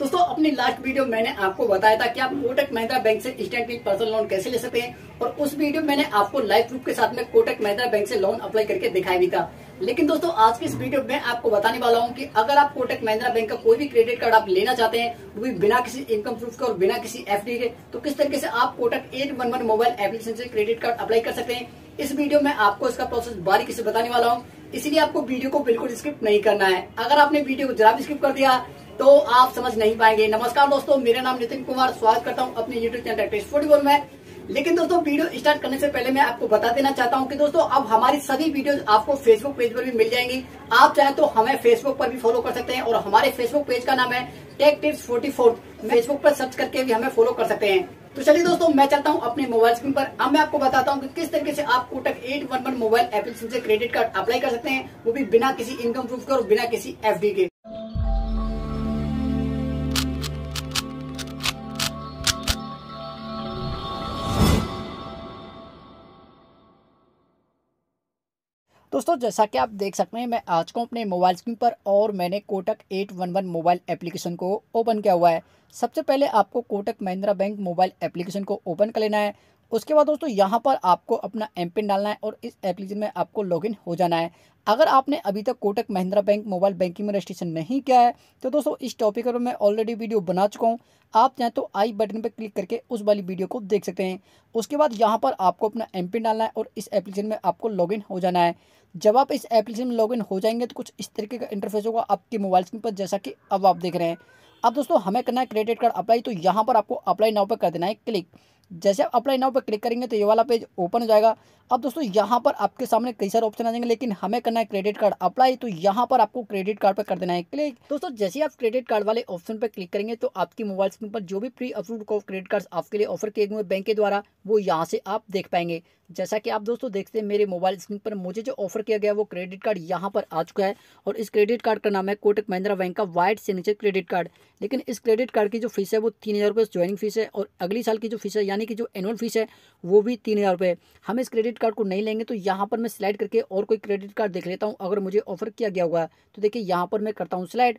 दोस्तों अपनी last video मैंने आपको बताया था कि आप कोटक महिंद्रा बैंक से इंस्टेंटली पर्सनल लोन कैसे ले सकते हैं और उस वीडियो मैंने आपको लाइव प्रूफ के साथ में कोटक महिंद्रा बैंक से लोन अप्लाई करके दिखाया भी था लेकिन दोस्तों आज की इस वीडियो में आपको बताने वाला हूँ की अगर आप कोटक महिंद्रा बैंक का कोई भी क्रेडिट कार्ड आप लेना चाहते हैं वो भी बिना किसी इनकम प्रूफ के और बिना किसी एफ के तो किस तरीके से आप Kotak eight one one mobile application से क्रेडिट कार्ड अप्लाई कर सकते हैं इस वीडियो में आपको इसका प्रोसेस बारीकी से बताने वाला हूँ इसलिए आपको वीडियो को बिल्कुल स्किप नहीं करना है अगर आपने वीडियो को जरा भी स्किप कर दिया तो आप समझ नहीं पाएंगे नमस्कार दोस्तों मेरा नाम नितिन कुमार स्वागत करता हूँ अपने यूट्यूब चैनल टेस्ट फुटबॉल में लेकिन दोस्तों वीडियो स्टार्ट करने से पहले मैं आपको बता देना चाहता हूँ कि दोस्तों अब हमारी सभी वीडियोस आपको फेसबुक पेज पर भी मिल जाएंगी आप चाहे तो हमें फेसबुक पर भी फॉलो कर सकते हैं और हमारे फेसबुक पेज का नाम है tech tips forty four Facebook पर सर्च करके भी हमें फॉलो कर सकते हैं तो चलिए दोस्तों मैं चलता हूँ अपने मोबाइल स्क्रीन पर अब मैं आपको बताता हूँ कि किस तरीके से आप Kotak eight one one mobile application से क्रेडिट कार्ड अप्लाई कर सकते हैं वो भी बिना किसी इनकम प्रूफ के और बिना किसी एफ के दोस्तों जैसा कि आप देख सकते हैं मैं आज को अपने मोबाइल स्क्रीन पर और मैंने कोटक 811 मोबाइल एप्लीकेशन को ओपन किया हुआ है सबसे पहले आपको Kotak Mahindra bank mobile application को ओपन कर लेना है उसके बाद दोस्तों यहाँ पर आपको अपना एम पिन डालना है और इस एप्लीकेशन में आपको लॉगिन हो जाना है अगर आपने अभी तक Kotak Mahindra bank mobile banking में रजिस्ट्रेशन नहीं किया है तो दोस्तों इस टॉपिक पर मैं ऑलरेडी वीडियो बना चुका हूँ आप चाहें तो आई बटन पर क्लिक करके उस वाली वीडियो को देख सकते हैं उसके बाद यहाँ पर आपको अपना एम पिन डालना है और इस एप्लीकेशन में आपको लॉगिन हो जाना है जब आप इस एप्लीकेशन में लॉगिन हो जाएंगे तो कुछ इस तरीके का इंटरफेस होगा आपके मोबाइल स्क्रीन पर जैसा कि अब आप देख रहे हैं अब दोस्तों हमें करना है क्रेडिट कार्ड अप्लाई तो यहाँ पर आपको अप्लाई नाव पर कर देना है क्लिक जैसे आप अप्लाई नाउ पर क्लिक करेंगे तो ये वाला पेज ओपन हो जाएगा अब दोस्तों यहाँ पर आपके सामने कई सारे ऑप्शन आ जाएंगे लेकिन हमें करना है क्रेडिट कार्ड अप्लाई तो यहाँ पर आपको क्रेडिट कार्ड पर कर देना है क्लिक दोस्तों जैसे आप क्रेडिट कार्ड वाले ऑप्शन पर क्लिक करेंगे तो आपकी मोबाइल स्क्रीन पर जो भी प्री अप्रूव क्रेडिट कार्ड आपके लिए ऑफर किए गए बैंक के द्वारा वो यहाँ से आप देख पाएंगे जैसा कि आप दोस्तों देखते हैं मेरे मोबाइल स्क्रीन पर मुझे जो ऑफर किया गया वो क्रेडिट कार्ड यहाँ पर आ चुका है और इस क्रेडिट कार्ड का नाम है कोटक महिंद्रा बैंक का वाइट सिग्नेचर क्रेडिट कार्ड लेकिन इस क्रेडिट कार्ड की जो फीस है वो तीन हज़ार रुपये ज्वाइनिंग फीस है और अगली साल की जो फीस है यानी कि जो एनुअल फीस है वो भी तीन हज़ार रुपये हम इस क्रेडिट कार्ड को नहीं लेंगे तो यहाँ पर मैं स्लाइड करके और कोई क्रेडिट कार्ड देख लेता हूँ अगर मुझे ऑफर किया गया हुआ है तो देखिए यहाँ पर मैं करता हूँ स्लाइड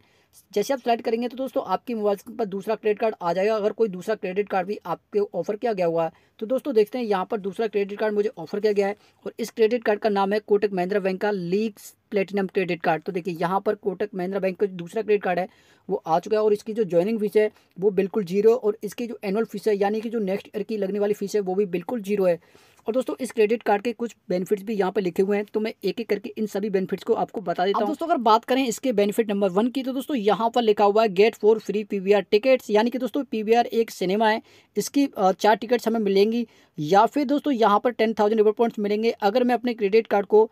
जैसे आप सेलेक्ट करेंगे तो दोस्तों आपके मोबाइल पर दूसरा क्रेडिट कार्ड आ जाएगा अगर कोई दूसरा क्रेडिट कार्ड भी आपके ऑफर किया गया हुआ है तो दोस्तों देखते हैं यहाँ पर दूसरा क्रेडिट कार्ड मुझे ऑफर किया गया है और इस क्रेडिट कार्ड का नाम है कोटक महिंद्रा बैंक का लीग प्लेटिनम क्रेडिट कार्ड तो देखिए यहाँ पर कोटक महिंद्रा बैंक का जो दूसरा क्रेडिट कार्ड है वो आ चुका है और इसकी जो ज्वाइनिंग फीस है वो बिल्कुल जीरो और इसकी जो एनुअल फीस है यानी कि जो नेक्स्ट ईयर की लगने वाली फीस है वो भी बिल्कुल जीरो है और दोस्तों इस क्रेडिट कार्ड के कुछ बेनिफिट्स भी यहाँ पर लिखे हुए हैं तो मैं एक एक करके इन सभी बेनिफिट्स को आपको बता देता हूँ दोस्तों अगर बात करें इसके बेनिफिट नंबर वन की तो दोस्तों यहाँ पर लिखा हुआ है get four free PVR tickets यानी कि दोस्तों पीवीआर एक सिनेमा है इसकी चार टिकट्स हमें मिलेंगी या फिर दोस्तों यहाँ पर टेन थाउजेंड रिवर पॉइंट्स मिलेंगे अगर मैं अपने क्रेडिट कार्ड को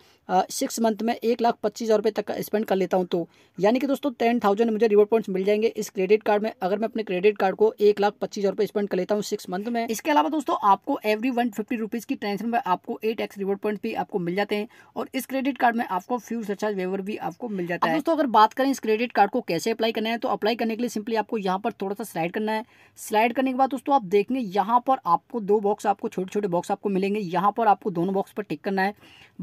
सिक्स मंथ में एक लाख पच्चीस हज़ार रुपये तक का स्पेंड कर लेता हूँ तो यानी कि दोस्तों टेन थाउजेंड मुझे रिवर पॉइंट्स मिल जाएंगे इस क्रेडिट कार्ड में अगर मैं अपने क्रेडिट कार्ड को एक लाख पच्चीस हज़ार रुपये स्पेंड कर लेता हूँ सिक्स मंथ में इसके अलावा दोस्तों आपको एवरी वन फिफ्टी रुपीज़ की जाते में आपको एट एक्स रिवॉर्ड पॉइंट भी आपको मिल जाते हैं और इस क्रेडिट कार्ड में आपको फ्यूल सरचार्ज वेवर भी आपको मिल जाता है दोस्तों अगर बात करें इस क्रेडिट कार्ड को कैसे अप्लाई करना है तो अप्लाई करने के लिए सिंपली आपको यहाँ पर थोड़ा सा स्लाइड करना है स्लाइड करने के बाद दोस्तों आप देखेंगे यहाँ पर आपको दो बॉक्स आपको छोटे छोटे बॉक्स आपको मिलेंगे यहाँ पर आपको दोनों बॉक्स पर टिक करना है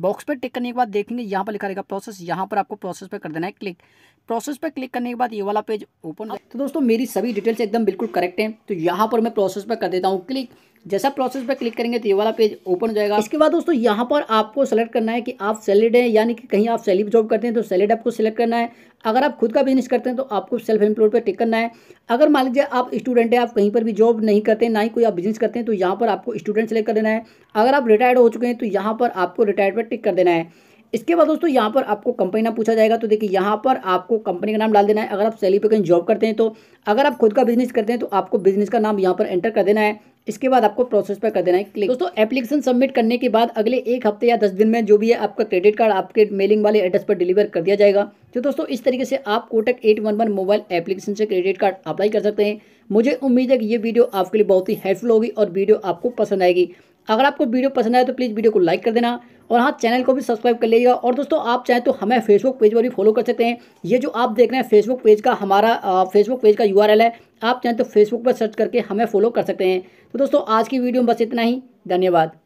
बॉक्स पर टिक करने के बाद देखेंगे यहाँ पर लिखा रहेगा प्रोसेस यहाँ पर आपको प्रोसेस पर कर देना है क्लिक प्रोसेस पर क्लिक करने के बाद ये वाला पेज ओपन तो दोस्तों मेरी सभी डिटेल्स एकदम बिल्कुल करेक्ट हैं तो यहाँ पर मैं प्रोसेस पर कर देता हूँ क्लिक जैसा प्रोसेस पर क्लिक करेंगे तो ये वाला पेज ओपन हो जाएगा इसके बाद दोस्तों यहाँ पर आपको सेलेक्ट करना है कि आप सैलेड हैं यानी कि कहीं आप सैलरी जॉब करते हैं तो सैलड आपको सेलेक्ट करना है अगर आप खुद का बिजनेस करते हैं तो आपको सेल्फ एम्प्लॉयड पर टिक करना है अगर मान लीजिए आप स्टूडेंट हैं आप कहीं पर भी जॉब नहीं करते ना ही कोई आप बिजनेस करते हैं तो यहाँ पर आपको स्टूडेंट सेलेक्ट कर देना है अगर आप रिटायर्ड हो चुके हैं तो यहाँ पर आपको रिटायर्ड पर टिक कर देना है इसके बाद दोस्तों यहाँ पर आपको कंपनी नाम पूछा जाएगा तो देखिए यहाँ पर आपको कंपनी का नाम डाल देना है अगर आप सैलरी पे कहीं जॉब करते हैं तो अगर आप खुद का बिजनेस करते हैं तो आपको बिजनेस का नाम यहाँ पर एंटर कर देना है इसके बाद आपको प्रोसेस पर कर देना है क्लिक दोस्तों एप्लीकेशन सबमिट करने के बाद अगले एक हफ्ते या दस दिन में जो भी है आपका क्रेडिट कार्ड आपके मेलिंग वाले एड्रेस पर डिलीवर कर दिया जाएगा तो दोस्तों इस तरीके से आप Kotak eight one one mobile application से क्रेडिट कार्ड अप्लाई कर सकते हैं मुझे उम्मीद है कि ये वीडियो आपके लिए बहुत ही हेल्पफुल होगी और वीडियो आपको पसंद आएगी अगर आपको वीडियो पसंद आए तो प्लीज़ वीडियो को लाइक कर देना और हाँ चैनल को भी सब्सक्राइब कर लीजिएगा और दोस्तों आप चाहें तो हमें फेसबुक पेज पर भी फॉलो कर सकते हैं ये जो आप देख रहे हैं फेसबुक पेज का हमारा फेसबुक पेज का यू है आप चाहें तो फेसबुक पर सर्च करके हमें फॉलो कर सकते हैं तो दोस्तों आज की वीडियो में बस इतना ही धन्यवाद